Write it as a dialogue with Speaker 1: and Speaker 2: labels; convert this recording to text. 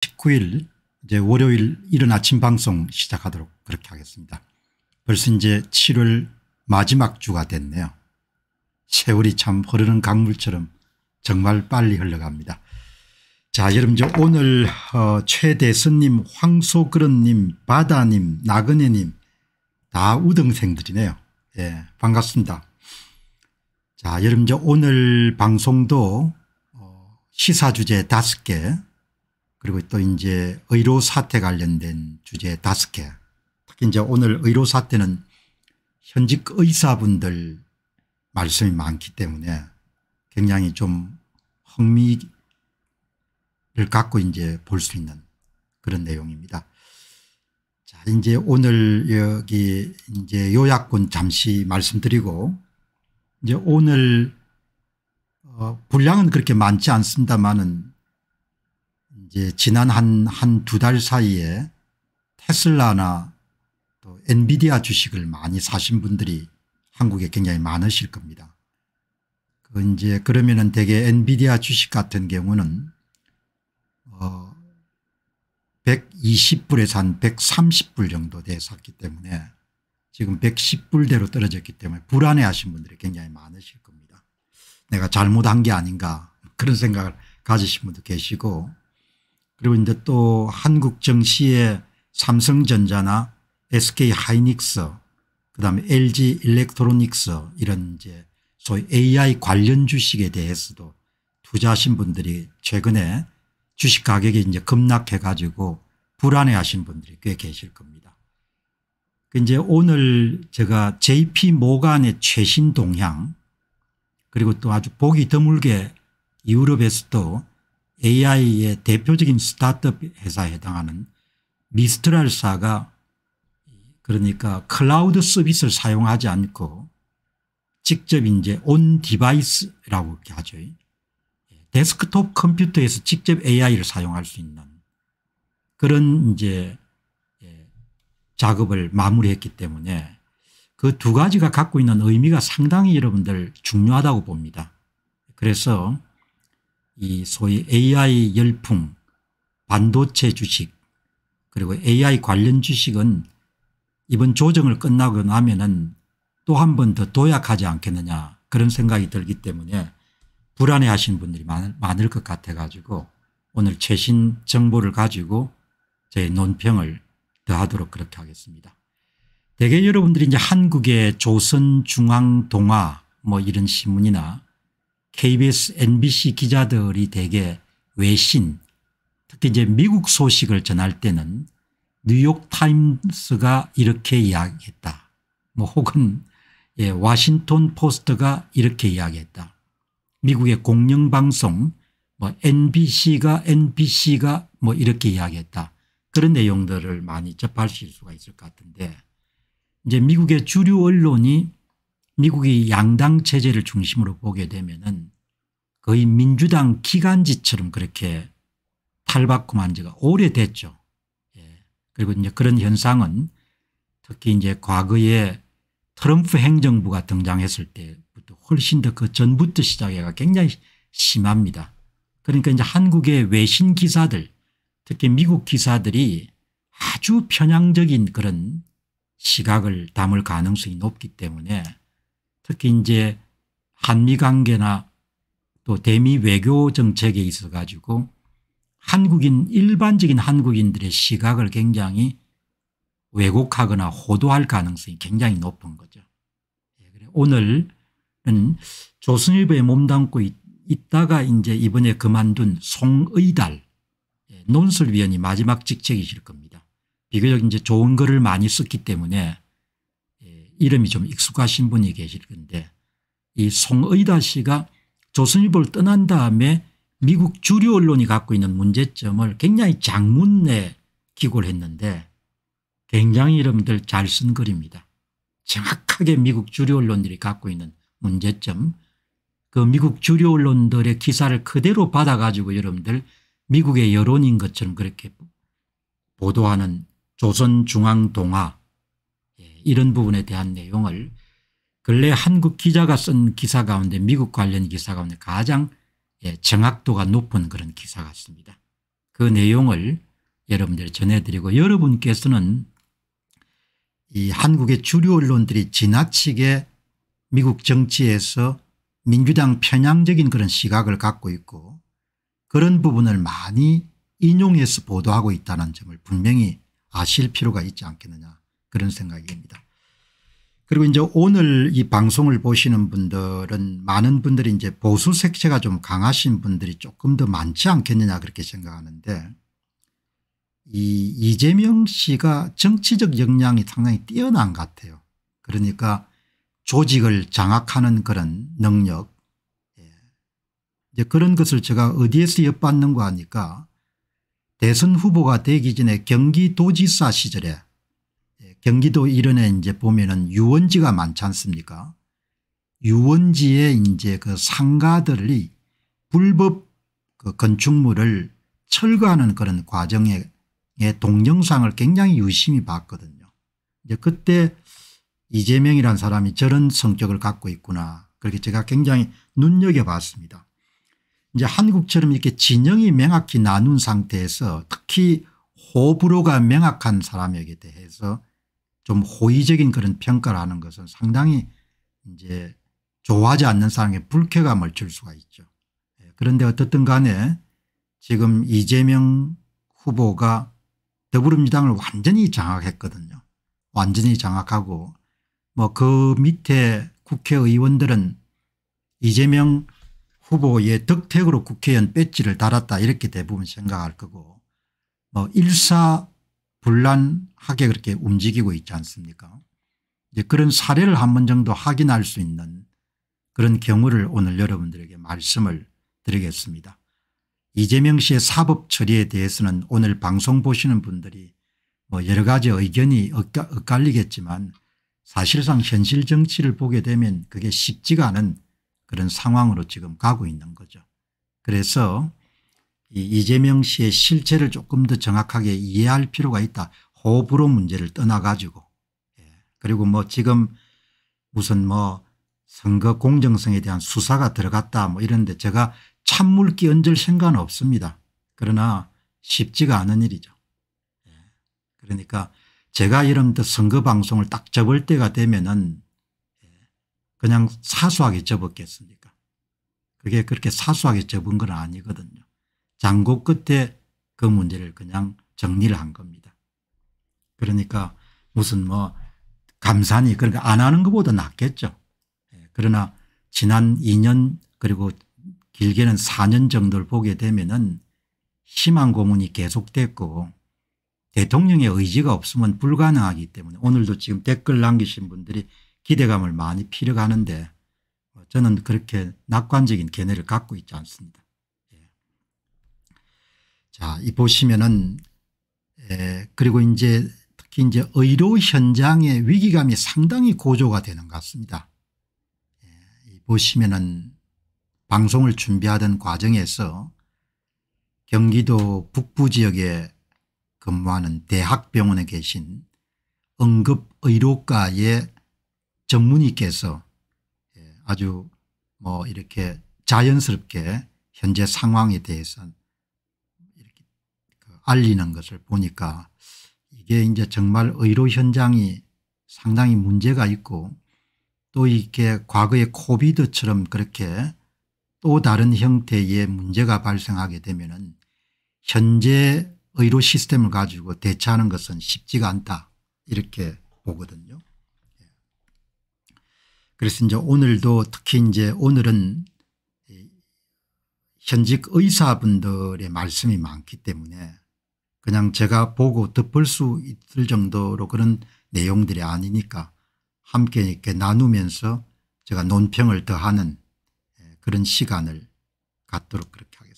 Speaker 1: 19일 이제 월요일 이른 아침 방송 시작하도록 그렇게 하겠습니다. 벌써 이제 7월 마지막 주가 됐네요. 세월이 참 흐르는 강물처럼 정말 빨리 흘러갑니다. 자 여러분 저 오늘 어, 최대선님 황소그런님 바다님 나그네님 다 우등생들이네요. 예 반갑습니다. 자 여러분 저 오늘 방송도 어, 시사 주제 다섯 개 그리고 또 이제 의료 사태 관련된 주제 다섯 개 특히 이제 오늘 의료 사태는 현직 의사분들 말씀이 많기 때문에 굉장히 좀 흥미를 갖고 이제 볼 수 있는 그런 내용입니다. 자, 이제 오늘 여기 이제 요약권 잠시 말씀드리고 이제 오늘 어 분량은 그렇게 많지 않습니다만은 이제 지난 한 한 두 달 사이에 테슬라나 또 엔비디아 주식을 많이 사신 분들이 한국에 굉장히 많으실 겁니다. 그 이제 그러면은 대개 엔비디아 주식 같은 경우는 어 120불에서 한 130불 정도 돼 샀기 때문에 지금 110불대로 떨어졌기 때문에 불안해 하신 분들이 굉장히 많으실 겁니다. 내가 잘못한 게 아닌가 그런 생각을 가지신 분도 계시고 그리고 이제 또 한국 정시에 삼성전자나 SK 하이닉스 그다음에 LG 일렉트로닉스 이런 이제 소위 AI 관련 주식에 대해서도 투자하신 분들이 최근에 주식 가격이 이제 급락해 가지고 불안해 하신 분들이 꽤 계실 겁니다. 그 이제 오늘 제가 JP 모간의 최신 동향 그리고 또 아주 보기 드물게 유럽에서도 AI의 대표적인 스타트업 회사에 해당하는 미스트랄사가 그러니까 클라우드 서비스를 사용하지 않고 직접 이제 온 디바이스라고 하죠. 데스크톱 컴퓨터에서 직접 AI를 사용할 수 있는 그런 이제 예, 작업을 마무리했기 때문에 그 두 가지가 갖고 있는 의미가 상당히 여러분들 중요하다고 봅니다. 그래서 이 소위 AI 열풍 반도체 주식 그리고 AI 관련 주식은 이번 조정을 끝나고 나면은 또 한 번 더 도약하지 않겠느냐 그런 생각이 들기 때문에 불안해 하시는 분들이 많을, 것 같아 가지고 오늘 최신 정보를 가지고 제 논평을 더하도록 그렇게 하겠습니다. 대개 여러분들이 이제 한국의 조선중앙동화 뭐 이런 신문이나 KBS MBC 기자들이 대개 외신 특히 이제 미국 소식을 전할 때는 뉴욕타임스가 이렇게 이야기했다. 뭐 혹은 예, 와싱턴 포스트가 이렇게 이야기했다. 미국의 공영방송 뭐 NBC가 NBC가 뭐 이렇게 이야기했다. 그런 내용들을 많이 접하실 수가 있을 것 같은데 이제 미국의 주류 언론이 미국의 양당 체제를 중심으로 보게 되면은 거의 민주당 기간지처럼 그렇게 탈바꿈한 지가 오래됐죠. 예. 그리고 이제 그런 현상은 특히 이제 과거에 트럼프 행정부가 등장했을 때부터 훨씬 더 그 전부터 시작해가 굉장히 심합니다. 그러니까 이제 한국의 외신 기사들 특히 미국 기사들이 아주 편향적인 그런 시각을 담을 가능성이 높기 때문에 특히 이제 한미 관계나 또 대미 외교 정책에 있어 가지고 한국인 일반적인 한국인들의 시각을 굉장히 왜곡하거나 호도할 가능성이 굉장히 높은 거죠. 예, 오늘은 조선일보에 몸담고 있다가 이제 이번에 그만둔 송의달 예, 논설위원이 마지막 직책이실 겁니다. 비교적 이제 좋은 글을 많이 썼기 때문에 이름이 좀 익숙하신 분이 계실 건데 이 송의다 씨가 조선일보를 떠난 다음에 미국 주류 언론이 갖고 있는 문제점을 굉장히 장문내 기고를 했는데 굉장히 여러분들 잘 쓴 글입니다. 정확하게 미국 주류 언론들이 갖고 있는 문제점 그 미국 주류 언론들의 기사를 그대로 받아가지고 여러분들 미국의 여론인 것처럼 그렇게 보도하는 조선중앙동화 이런 부분에 대한 내용을 근래 한국 기자가 쓴 기사 가운데 미국 관련 기사 가운데 가장 예, 정확도가 높은 그런 기사 같습니다. 그 내용을 여러분들 전해드리고 여러분께서는 이 한국의 주류 언론들이 지나치게 미국 정치에서 민주당 편향적인 그런 시각을 갖고 있고 그런 부분을 많이 인용해서 보도하고 있다는 점을 분명히 아실 필요가 있지 않겠느냐 그런 생각입니다. 그리고 이제 오늘 이 방송을 보시는 분들은 많은 분들이 이제 보수 색채가 좀 강하신 분들이 조금 더 많지 않겠느냐 그렇게 생각하는데 이 이재명 씨가 정치적 역량이 상당히 뛰어난 것 같아요. 그러니까 조직을 장악하는 그런 능력 예. 이제 그런 것을 제가 어디에서 엿받는가 하니까 대선 후보가 되기 전에 경기도지사 시절에 경기도 이런에 이제 보면은 유원지가 많지 않습니까? 유원지에 이제 그 상가들이 불법 그 건축물을 철거하는 그런 과정에 동영상을 굉장히 유심히 봤거든요. 이제 그때 이재명이란 사람이 저런 성격을 갖고 있구나 그렇게 제가 굉장히 눈여겨봤습니다. 이제 한국처럼 이렇게 진영이 명확히 나눈 상태에서 특히 호불호가 명확한 사람에게 대해서 좀 호의적인 그런 평가라는 것은 상당히 이제 좋아하지 않는 사람의 불쾌감을 줄 수가 있죠. 예, 그런데 어떻든 간에 지금 이재명 후보가 더불어민주당을 완전히 장악했거든요. 완전히 장악하고 뭐 그 밑에 국회의원들은 이재명 후보의 덕택으로 국회의원 배지를 달았다 이렇게 대부분 생각할 거고 뭐 일사 불란하게 그렇게 움직이고 있지 않습니까 이제 그런 사례를 한 번 정도 확인할 수 있는 그런 경우를 오늘 여러분들에게 말씀을 드리겠습니다. 이재명 씨의 사법 처리에 대해서는 오늘 방송 보시는 분들이 뭐 여러 가지 의견이 엇갈리겠지만 사실상 현실 정치를 보게 되면 그게 쉽지가 않은 그런 상황으로 지금 가고 있는 거죠. 그래서 이재명 씨의 실체를 조금 더 정확하게 이해할 필요가 있다. 호불호 문제를 떠나 가지고 예. 그리고 뭐 지금 무슨 뭐 선거 공정성에 대한 수사가 들어갔다 뭐 이런데 제가 찬물 끼얹을 생각은 없습니다. 그러나 쉽지가 않은 일이죠. 예. 그러니까 제가 이런 선거 방송을 딱 접을 때가 되면은 예. 그냥 사소하게 접었겠습니까 그게 그렇게 사소하게 접은 건 아니거든요. 장고 끝에 그 문제를 그냥 정리를 한 겁니다. 그러니까 무슨 뭐 감산이 그러니까 안 하는 것보다 낫겠죠. 예, 그러나 지난 2년 그리고 길게는 4년 정도를 보게 되면은 심한 고문이 계속됐고 대통령의 의지가 없으면 불가능하기 때문에 오늘도 지금 댓글 남기신 분들이 기대감을 많이 필요하는데 저는 그렇게 낙관적인 견해를 갖고 있지 않습니다. 자, 아, 이 보시면은 에, 그리고 이제 특히 이제 의료 현장의 위기감이 상당히 고조가 되는 것 같습니다. 에, 예, 보시면은 방송을 준비하던 과정에서 경기도 북부 지역에 근무하는 대학병원에 계신 응급의료과의 전문의께서 예, 아주 뭐 이렇게 자연스럽게 현재 상황에 대해서 알리는 것을 보니까 이게 이제 정말 의료 현장이 상당히 문제가 있고 또 이렇게 과거의 코비드처럼 그렇게 또 다른 형태의 문제가 발생하게 되면은 현재 의료 시스템을 가지고 대처하는 것은 쉽지가 않다 이렇게 보거든요. 예. 그래서 이제 오늘도 특히 이제 오늘은 현직 의사분들의 말씀이 많기 때문에 그냥 제가 보고 덮을 수 있을 정도로 그런 내용들이 아니니까 함께 이렇게 나누면서 제가 논평을 더하는 예, 그런 시간을 갖도록 그렇게 하겠습니다.